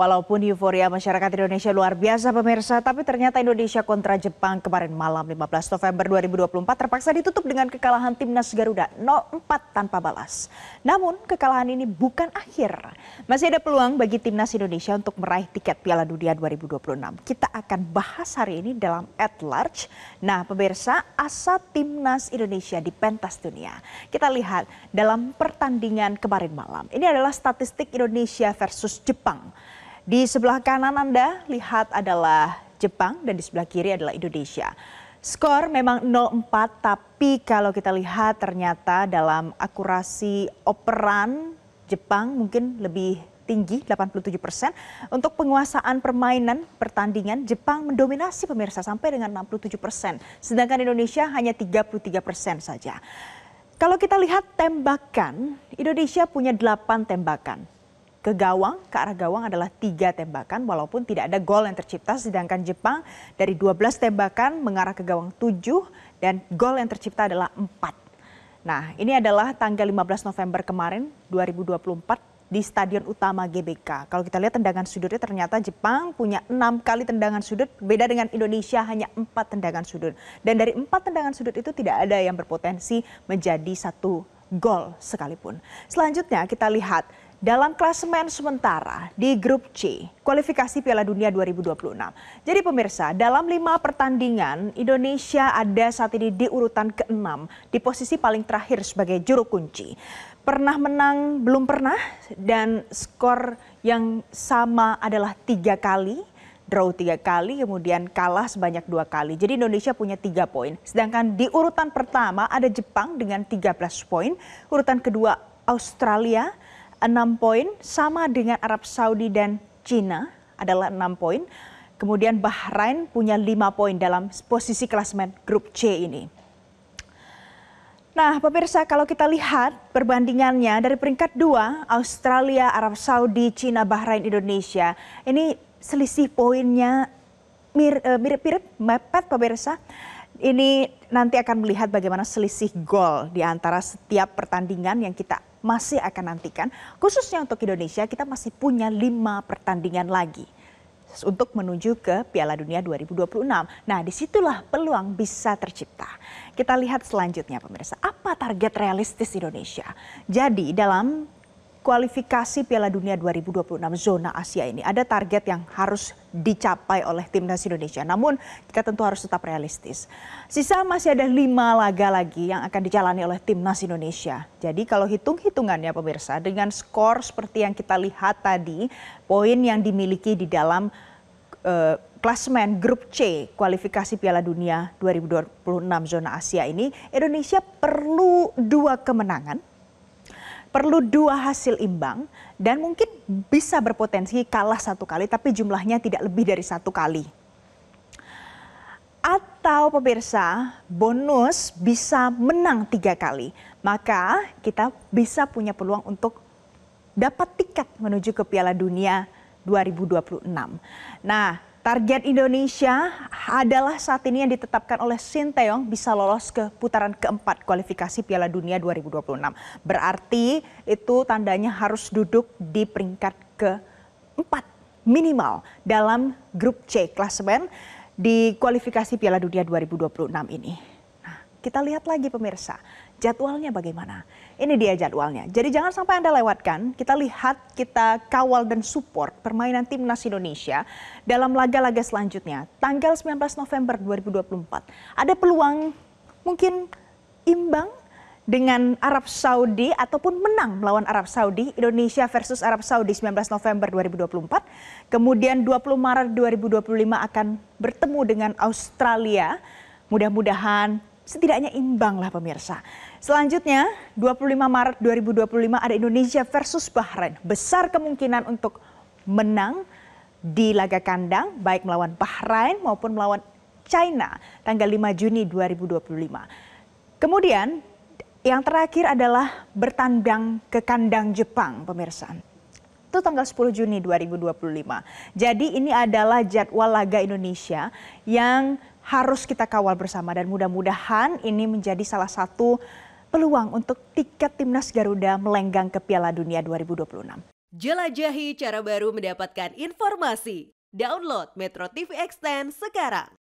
Walaupun euforia masyarakat Indonesia luar biasa pemirsa, tapi ternyata Indonesia kontra Jepang kemarin malam 15 November 2024 terpaksa ditutup dengan kekalahan timnas Garuda 0-4 tanpa balas. Namun kekalahan ini bukan akhir. Masih ada peluang bagi timnas Indonesia untuk meraih tiket Piala Dunia 2026. Kita akan bahas hari ini dalam At Large. Nah pemirsa, asa timnas Indonesia di pentas dunia. Kita lihat dalam pertandingan kemarin malam. Ini adalah statistik Indonesia versus Jepang. Di sebelah kanan Anda lihat adalah Jepang dan di sebelah kiri adalah Indonesia. Skor memang 0-4 tapi kalau kita lihat ternyata dalam akurasi operan Jepang mungkin lebih tinggi 87 persen. Untuk penguasaan permainan pertandingan Jepang mendominasi pemirsa sampai dengan 67 persen. Sedangkan Indonesia hanya 33 persen saja. Kalau kita lihat tembakan, Indonesia punya 8 tembakan ke gawang, ke arah gawang adalah tiga tembakan walaupun tidak ada gol yang tercipta sedangkan Jepang dari 12 tembakan mengarah ke gawang tujuh dan gol yang tercipta adalah empat. Nah, ini adalah tanggal 15 November kemarin 2024 di stadion utama GBK. Kalau kita lihat tendangan sudutnya ternyata Jepang punya enam kali tendangan sudut, beda dengan Indonesia hanya empat tendangan sudut. Dan dari empat tendangan sudut itu tidak ada yang berpotensi menjadi satu gol sekalipun. Selanjutnya kita lihat dalam klasemen sementara di grup C kualifikasi Piala Dunia 2026. Jadi pemirsa, dalam lima pertandingan Indonesia ada saat ini di urutan ke-6 di posisi paling terakhir sebagai juru kunci. Pernah menang belum pernah dan skor yang sama adalah tiga kali draw tiga kali, kemudian kalah sebanyak dua kali. Jadi Indonesia punya tiga poin. Sedangkan di urutan pertama ada Jepang dengan 13 poin, urutan kedua Australia 6 poin, sama dengan Arab Saudi dan Cina adalah enam poin. Kemudian Bahrain punya lima poin dalam posisi klasemen grup C ini. Nah, pemirsa, kalau kita lihat perbandingannya dari peringkat 2, Australia, Arab Saudi, Cina, Bahrain, Indonesia, ini selisih poinnya eh, mirip-mirip mepet pemirsa ini nanti akan melihat bagaimana selisih gol di antara setiap pertandingan yang kita masih akan nantikan. Khususnya untuk Indonesia, kita masih punya lima pertandingan lagi untuk menuju ke Piala Dunia 2026. Nah, disitulah peluang bisa tercipta. Kita lihat selanjutnya pemirsa, apa target realistis Indonesia? Jadi dalam kualifikasi Piala Dunia 2026 zona Asia ini ada target yang harus dicapai oleh timnas Indonesia. Namun kita tentu harus tetap realistis. Sisa masih ada lima laga lagi yang akan dijalani oleh timnas Indonesia. Jadi kalau hitung-hitungannya pemirsa dengan skor seperti yang kita lihat tadi, poin yang dimiliki di dalam uh, eh, klasmen grup C kualifikasi Piala Dunia 2026 zona Asia ini, Indonesia perlu dua kemenangan perlu dua hasil imbang dan mungkin bisa berpotensi kalah satu kali tapi jumlahnya tidak lebih dari satu kali. Atau pemirsa bonus bisa menang tiga kali. Maka kita bisa punya peluang untuk dapat tiket menuju ke Piala Dunia 2026. Nah Target Indonesia adalah saat ini yang ditetapkan oleh Shin Sinteyong bisa lolos ke putaran keempat kualifikasi Piala Dunia 2026. Berarti itu tandanya harus duduk di peringkat keempat minimal dalam grup C klasemen di kualifikasi Piala Dunia 2026 ini. Kita lihat lagi pemirsa, jadwalnya bagaimana? Ini dia jadwalnya. Jadi jangan sampai Anda lewatkan. Kita lihat, kita kawal dan support permainan timnas Indonesia dalam laga-laga selanjutnya. Tanggal 19 November 2024. Ada peluang mungkin imbang dengan Arab Saudi ataupun menang melawan Arab Saudi Indonesia versus Arab Saudi 19 November 2024 kemudian 20 Maret 2025 akan bertemu dengan Australia mudah-mudahan setidaknya imbang lah pemirsa. Selanjutnya 25 Maret 2025 ada Indonesia versus Bahrain. Besar kemungkinan untuk menang di laga kandang baik melawan Bahrain maupun melawan China tanggal 5 Juni 2025. Kemudian yang terakhir adalah bertandang ke kandang Jepang, pemirsa. Itu tanggal 10 Juni 2025. Jadi ini adalah jadwal laga Indonesia yang harus kita kawal bersama dan mudah-mudahan ini menjadi salah satu peluang untuk tiket timnas Garuda melenggang ke Piala Dunia 2026. Jelajahi cara baru mendapatkan informasi. Download Metro TV Extend sekarang.